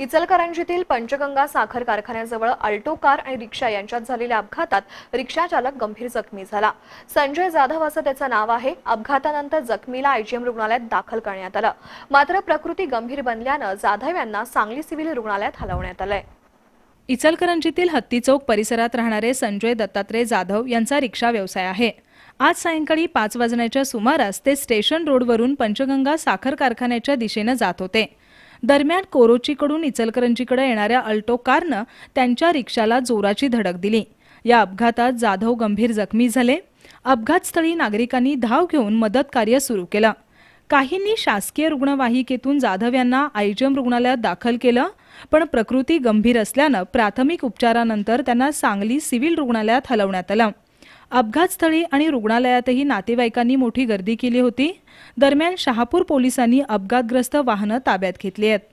इचलकरंजीतील पंचगंगा साखर कारखान्याजवळ Alto car आणि रिक्षा यांच्यात झालेल्या अपघातात रिक्षा चालक गंभीर जखमी झाला संजय जाधव असं त्याचं नाव आहे अपघातानंतर जखमीला आयजीएम रुग्णालयात दाखल करण्यात आलं मात्र प्रकृती गंभीर बनल्यानं जाधव यांना सांगली सिव्हिल रुग्णालयात हलवण्यात आलंय इचलकरंजीतील हत्ती चौक परिसरात राहणारे संजय दत्तात्रय जाधव यांचा रिक्षा व्यवसाय आहे आज सायंकाळी पाच वाजण्याच्या सुमारास ते स्टेशन रोडवरून पंचगंगा साखर कारखान्याच्या दिशेनं जात होते दरम्यान कोरोचीकडून इचलकरंजीकडे येणाऱ्या अल्टो कारनं त्यांच्या रिक्षाला जोराची धडक दिली या अपघातात जाधव गंभीर जखमी झाले अपघातस्थळी नागरिकांनी धाव घेऊन मदत कार्य सुरू केलं काहींनी शासकीय रुग्णवाहिकेतून जाधव यांना आयजम रुग्णालयात दाखल केलं पण प्रकृती गंभीर असल्यानं प्राथमिक उपचारानंतर त्यांना सांगली सिव्हिल रुग्णालयात हलवण्यात आलं अपघातस्थळी आणि रुग्णालयातही नातेवाईकांनी मोठी गर्दी केली होती दरम्यान शहापूर पोलिसांनी अपघातग्रस्त वाहनं ताब्यात घेतली आहेत